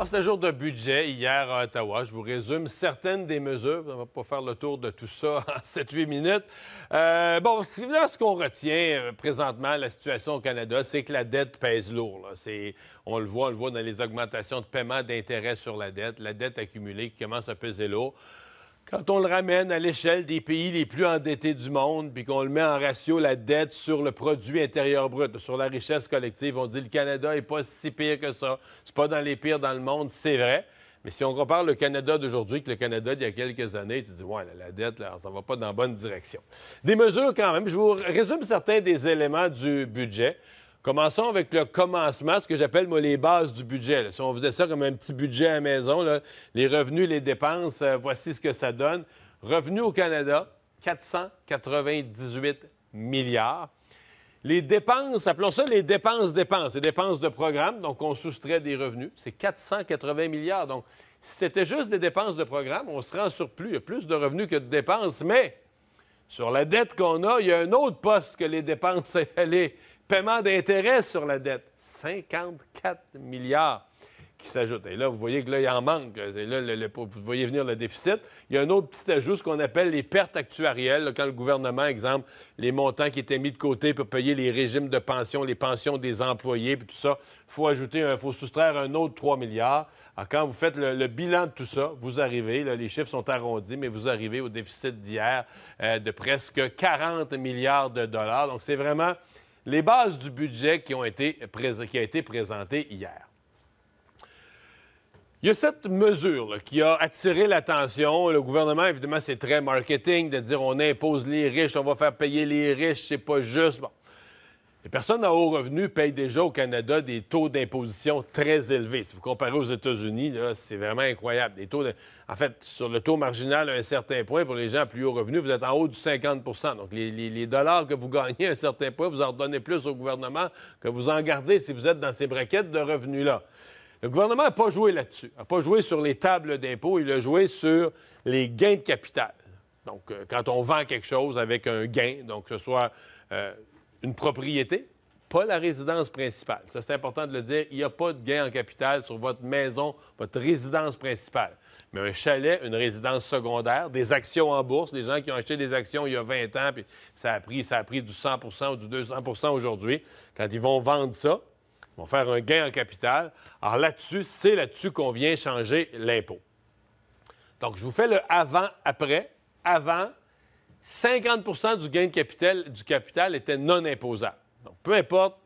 Ah, un jour de budget hier à Ottawa. Je vous résume certaines des mesures. On ne va pas faire le tour de tout ça en 7-8 minutes. Euh, bon, ce qu'on retient euh, présentement, la situation au Canada, c'est que la dette pèse lourd. on le voit, on le voit dans les augmentations de paiement d'intérêt sur la dette, la dette accumulée qui commence à peser lourd. Quand on le ramène à l'échelle des pays les plus endettés du monde, puis qu'on le met en ratio la dette sur le produit intérieur brut, sur la richesse collective, on dit le Canada n'est pas si pire que ça. C'est pas dans les pires dans le monde, c'est vrai. Mais si on compare le Canada d'aujourd'hui avec le Canada d'il y a quelques années, tu dis, ouais, la, dette, ça ne va pas dans la bonne direction. Des mesures quand même. Je vous résume certains des éléments du budget. Commençons avec le commencement, ce que j'appelle moi les bases du budget. Si on faisait ça comme un petit budget à la maison, les revenus, les dépenses, euh, voici ce que ça donne. Revenus au Canada, 498 milliards. Les dépenses, appelons ça les dépenses dépenses, les dépenses de programme, donc on soustrait des revenus, c'est 480 milliards. Donc, si c'était juste des dépenses de programme, on serait en surplus, il y a plus de revenus que de dépenses, mais sur la dette qu'on a, il y a un autre poste que les dépenses, les, paiement d'intérêt sur la dette, 54 milliards qui s'ajoutent. Et là, vous voyez que là, il en manque. là, vous voyez venir le déficit. Il y a un autre petit ajout, ce qu'on appelle les pertes actuarielles. quand le gouvernement, exemple, les montants qui étaient mis de côté pour payer les régimes de pension, les pensions des employés, puis tout ça, il faut ajouter, faut soustraire un autre 3 milliards. Alors, quand vous faites le, bilan de tout ça, vous arrivez, les chiffres sont arrondis, mais vous arrivez au déficit d'hier euh, de presque 40 milliards de dollars. Donc, c'est vraiment les bases du budget qui, ont été qui a été présenté hier. Il y a cette mesure qui a attiré l'attention. Le gouvernement, évidemment, c'est très marketing de dire on impose les riches, on va faire payer les riches, c'est pas juste. Les personnes à haut revenu payent déjà au Canada des taux d'imposition très élevés. Si vous comparez aux États-Unis, c'est vraiment incroyable. Les taux En fait, sur le taux marginal à un certain point, pour les gens à plus haut revenu, vous êtes en haut du 50 Donc, les, dollars que vous gagnez à un certain point, vous en donnez plus au gouvernement que vous en gardez si vous êtes dans ces braquettes de revenus-là. Le gouvernement n'a pas joué là-dessus, n'a pas joué sur les tables d'impôts, il a joué sur les gains de capital. Donc, euh, quand on vend quelque chose avec un gain, donc que ce soit euh, une propriété, pas la résidence principale. Ça, c'est important de le dire. Il n'y a pas de gain en capital sur votre maison, votre résidence principale. Mais un chalet, une résidence secondaire, des actions en bourse, les gens qui ont acheté des actions il y a 20 ans, puis ça a pris, ça a pris du 100 ou du 200 aujourd'hui, quand ils vont vendre ça, ils vont faire un gain en capital. Alors là-dessus, c'est là-dessus qu'on vient changer l'impôt. Donc, je vous fais le avant-après. Avant, 50 du gain de capital, du capital était non imposable. Donc, peu importe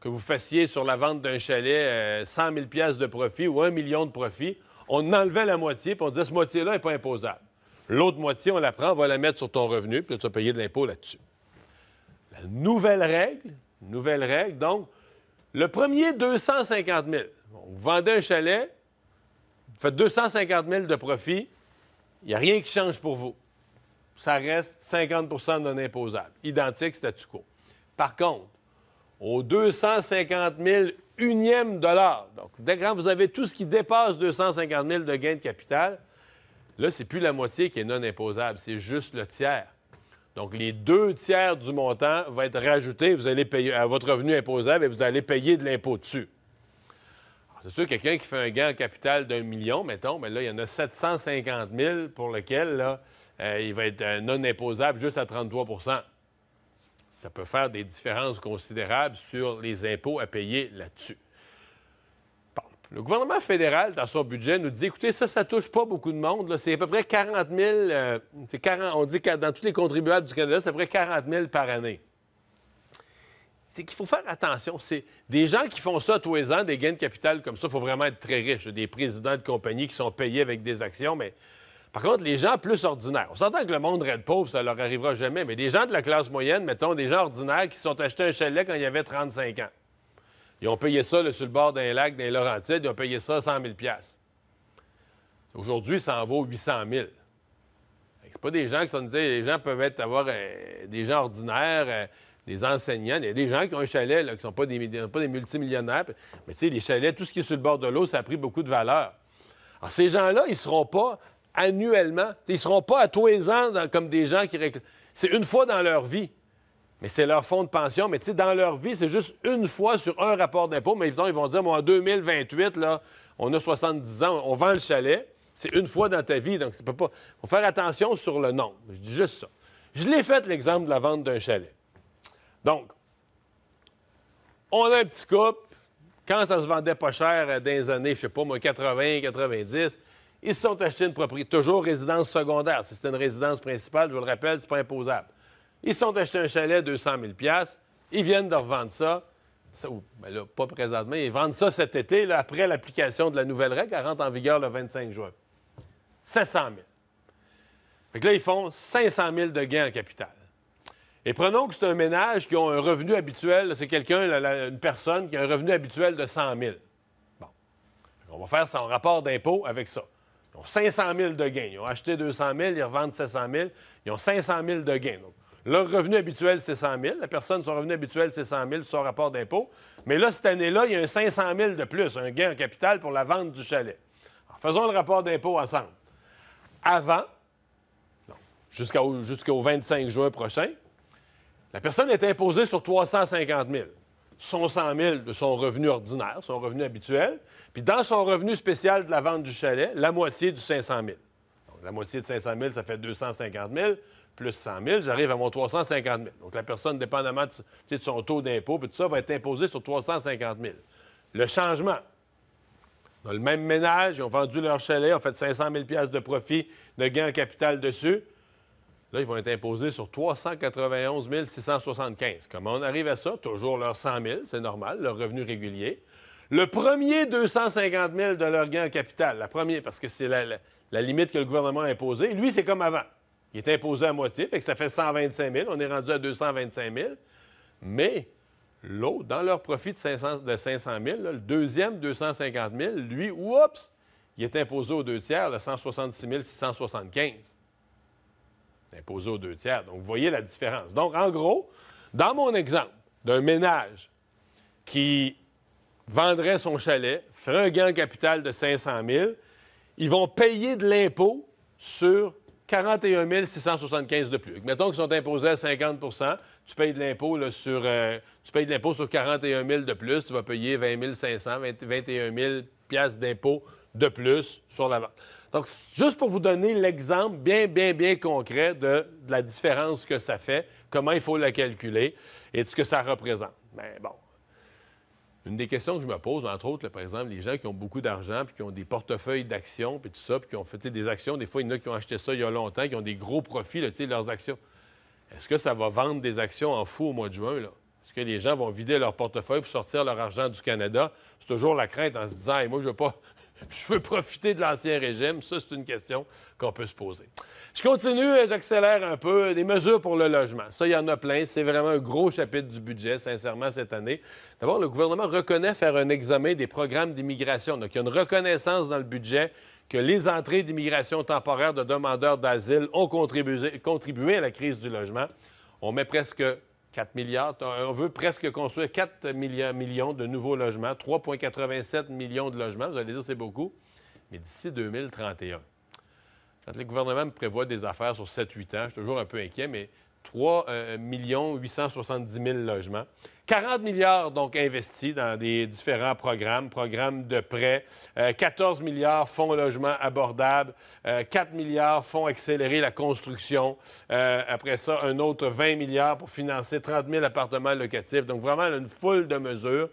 que vous fassiez sur la vente d'un chalet 100 euh, 000 de profit ou 1 million de profit, on enlevait la moitié et on disait, cette moitié-là n'est pas imposable. L'autre moitié, on la prend, on va la mettre sur ton revenu, puis tu vas payer de l'impôt là-dessus. La nouvelle règle, nouvelle règle, donc, le premier 250 000. vous vendez un chalet, vous faites 250 000 de profit, il n'y a rien qui change pour vous ça reste 50 non imposable. Identique, statu quo. Par contre, aux 250 000 unième dollar, donc dès quand vous avez tout ce qui dépasse 250 000 de gains de capital, là, c'est plus la moitié qui est non imposable, c'est juste le tiers. Donc, les deux tiers du montant vont être rajoutés vous allez payer à votre revenu imposable et vous allez payer de l'impôt dessus. C'est sûr, quelqu'un qui fait un gain en capital d'un million, mettons, mais là, il y en a 750 000 pour lequel, là, euh, il va être euh, non imposable juste à 33 Ça peut faire des différences considérables sur les impôts à payer là-dessus. Le gouvernement fédéral, dans son budget, nous dit écoutez, ça, ça touche pas beaucoup de monde. C'est à peu près 40 000. Euh, on dit que dans tous les contribuables du Canada, c'est à peu près 40 000 par année. C'est qu'il faut faire attention. C'est des gens qui font ça tous les ans, des gains de capital comme ça, il faut vraiment être très riche. Des présidents de compagnies qui sont payés avec des actions, mais par contre, les gens plus ordinaires, on s'entend que le monde reste pauvre, ça leur arrivera jamais, mais des gens de la classe moyenne, mettons, des gens ordinaires qui se sont achetés un chalet quand il y avait 35 ans. Ils ont payé ça là, sur le bord d'un lac, d'un Laurentides, ils ont payé ça 100 000 Aujourd'hui, ça en vaut 800 000 c'est pas des gens qui sont les gens peuvent être avoir euh, des gens ordinaires, euh, des enseignants. Il y a des gens qui ont un chalet là, qui sont pas des, des multimillionnaires. Mais tu sais, les chalets, tout ce qui est sur le bord de l'eau, ça a pris beaucoup de valeur. Alors, ces gens-là, ils seront pas annuellement. Ils ne seront pas à tous les ans comme des gens qui réclament. C'est une fois dans leur vie. Mais c'est leur fonds de pension. Mais tu sais, dans leur vie, c'est juste une fois sur un rapport d'impôt. Mais disons, ils vont dire, moi, en 2028, là, on a 70 ans, on vend le chalet. C'est une fois dans ta vie, donc ça peut pas... faut faire attention sur le nombre. Je dis juste ça. Je l'ai fait, l'exemple de la vente d'un chalet. Donc, on a un petit couple. Quand ça se vendait pas cher euh, dans les années, je sais pas, moi, 80, 90, ils se sont achetés une propriété, toujours résidence secondaire. Si c'était une résidence principale, je vous le rappelle, ce n'est pas imposable. Ils se sont achetés un chalet 200 000 ils viennent de revendre ça. Ben là, pas présentement, ils vendent ça cet été, là, après l'application de la nouvelle règle, qui rentre en vigueur le 25 juin. 700 000. là, ils font 500 000 de gains en capital. Et prenons que c'est un ménage qui a un revenu habituel, c'est quelqu'un, une personne qui a un revenu habituel de 100 000. Bon. On va faire son rapport d'impôt avec ça. Ils ont 500 000 de gains. Ils ont acheté 200 000, ils revendent 700 000. Ils ont 500 000 de gains. leur revenu habituel, c'est 100 000. La personne, son revenu habituel, c'est 100 000, son rapport d'impôt. Mais là, cette année-là, il y a un 500 000 de plus, un gain en capital pour la vente du chalet. Alors, faisons le rapport d'impôt ensemble. Avant, jusqu'au 25 juin prochain, la personne était imposée sur 350 000 son 100 000 de son revenu ordinaire, son revenu habituel, puis dans son revenu spécial de la vente du chalet, la moitié du 500 000. Donc, la moitié de 500 000, ça fait 250 000, plus 100 000, j'arrive à mon 350 000. Donc, la personne, dépendamment de, son taux d'impôt, puis tout ça, va être imposé sur 350 000. Le changement. Dans le même ménage, ils ont vendu leur chalet, ont fait 500 000 de profit, de gains en capital dessus. Là, ils vont être imposés sur 391 675. Comment on arrive à ça? Toujours leurs 100 000, c'est normal, leur revenu régulier. Le premier 250 000 de leur gain en capital, la première, parce que c'est la, limite que le gouvernement a imposée. Lui, c'est comme avant. Il est imposé à moitié, ça fait 125 000. On est rendu à 225 000. Mais l'autre, dans leur profit de 500, 000, le deuxième 250 000, lui, oups, il est imposé aux deux tiers, le 166 675 imposé aux deux tiers. Donc, vous voyez la différence. Donc, en gros, dans mon exemple d'un ménage qui vendrait son chalet, ferait un gain capital de 500 000, ils vont payer de l'impôt sur 41 675 de plus. Mettons qu'ils sont imposés à 50 euh, tu payes de l'impôt sur, de l'impôt sur 41 000 de plus, tu vas payer 20 500, 21 000 d'impôt de plus sur la vente. Donc, juste pour vous donner l'exemple bien, bien, bien concret de, la différence que ça fait, comment il faut la calculer et de ce que ça représente. Mais bon, une des questions que je me pose, entre autres, par exemple, les gens qui ont beaucoup d'argent, puis qui ont des portefeuilles d'actions, puis tout ça, puis qui ont fait des actions, des fois, il y en a qui ont acheté ça il y a longtemps, qui ont des gros profits, de leurs actions. Est-ce que ça va vendre des actions en fou au mois de juin? Est-ce que les gens vont vider leur portefeuille pour sortir leur argent du Canada? C'est toujours la crainte en se disant, moi, je ne veux, pas, je veux profiter de l'Ancien Régime? Ça, c'est une question qu'on peut se poser. Je continue, j'accélère un peu. Les mesures pour le logement. Ça, il y en a plein. C'est vraiment un gros chapitre du budget, sincèrement, cette année. D'abord, le gouvernement reconnaît faire un examen des programmes d'immigration. Donc, il y a une reconnaissance dans le budget que les entrées d'immigration temporaire de demandeurs d'asile ont contribué, contribué à la crise du logement. On met presque 4 milliards. On veut presque construire 4 millions de nouveaux logements, 3,87 millions de logements. Vous allez dire, c'est beaucoup. Mais d'ici 2031, quand le gouvernement me prévoit des affaires sur 7-8 ans, je suis toujours un peu inquiet, mais 3 euh, millions 870 000 logements. 40 milliards donc investis dans des différents programmes, programmes de prêts, 14 euh, milliards fonds logement abordable, 4 euh, milliards fonds accélérer la construction, euh, après ça un autre 20 milliards pour financer 30 000 appartements locatifs. Donc vraiment une foule de mesures.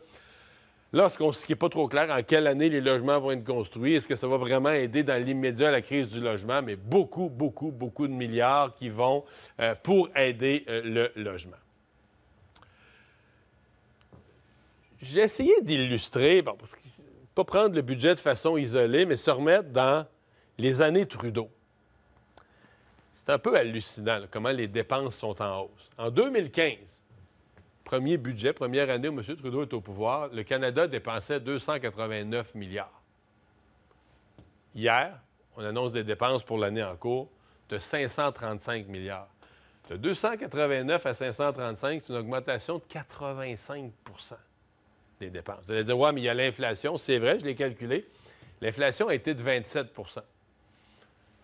Lorsqu'on ce qui n'est pas trop clair, en quelle année les logements vont être construits, est-ce que ça va vraiment aider dans l'immédiat la crise du logement, mais beaucoup, beaucoup, beaucoup de milliards qui vont pour aider le logement. J'ai essayé d'illustrer, pas prendre le budget de façon isolée, mais se remettre dans les années Trudeau. C'est un peu hallucinant comment les dépenses sont en hausse. En 2015, premier budget, première année où M. Trudeau est au pouvoir, le Canada dépensait 289 milliards. Hier, on annonce des dépenses pour l'année en cours de 535 milliards. De 289 à 535, c'est une augmentation de 85 des dépenses. Vous allez dire, ouais, mais il y a l'inflation. C'est vrai, je l'ai calculé. L'inflation a été de 27 Donc,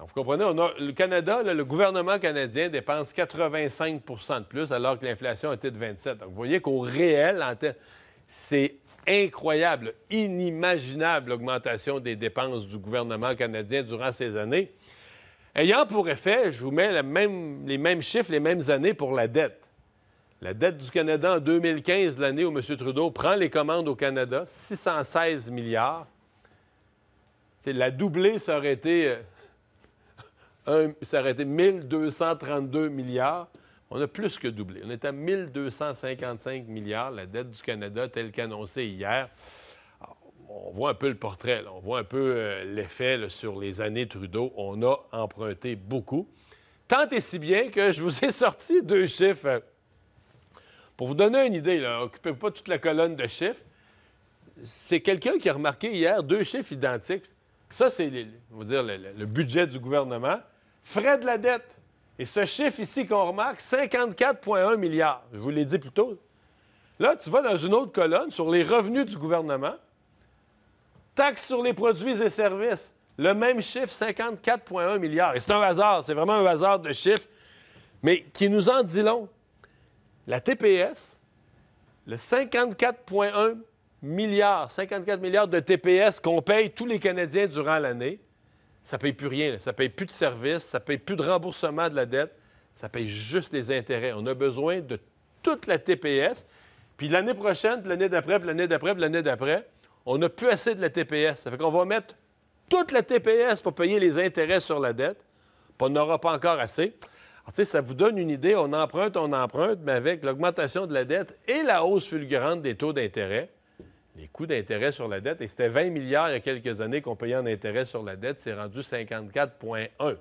vous comprenez, le Canada, le gouvernement canadien dépense 85 de plus alors que l'inflation était de 27 Donc, vous voyez qu'au réel, c'est incroyable, inimaginable l'augmentation des dépenses du gouvernement canadien durant ces années. Ayant pour effet, je vous mets les mêmes chiffres, les mêmes années pour la dette. La dette du Canada en 2015, l'année où M. Trudeau prend les commandes au Canada, 616 milliards. C'est la doublée, ça aurait été, euh, ça 1232 milliards. On a plus que doublé. On est à 1255 milliards, la dette du Canada telle qu'annoncée hier. on voit un peu le portrait, on voit un peu euh, l'effet sur les années Trudeau. On a emprunté beaucoup. Tant et si bien que je vous ai sorti deux chiffres euh, pour vous donner une idée, là, occupez pas toute la colonne de chiffres. C'est quelqu'un qui a remarqué hier deux chiffres identiques. Ça, c'est le, budget du gouvernement. Frais de la dette. Et ce chiffre ici qu'on remarque, 54,1 milliards. Je vous l'ai dit plus tôt. Là, tu vas dans une autre colonne sur les revenus du gouvernement. Taxes sur les produits et services. Le même chiffre, 54,1 milliards. Et c'est un hasard, c'est vraiment un hasard de chiffres, mais qui nous en dit long. La TPS, le 54,1 milliards, 54 milliards de TPS qu'on paye tous les Canadiens durant l'année, ça ne paye plus rien. Ça ne paye plus de services, ça ne paye plus de remboursement de la dette, ça paye juste les intérêts. On a besoin de toute la TPS. Puis l'année prochaine, puis l'année d'après, puis l'année d'après, puis l'année d'après, on n'a plus assez de la TPS. Ça fait qu'on va mettre toute la TPS pour payer les intérêts sur la dette, puis on n'aura pas encore assez. Alors, ça vous donne une idée, on emprunte, on emprunte, mais avec l'augmentation de la dette et la hausse fulgurante des taux d'intérêt, les coûts d'intérêt sur la dette, et c'était 20 milliards il y a quelques années qu'on payait en intérêt sur la dette, c'est rendu 54,1.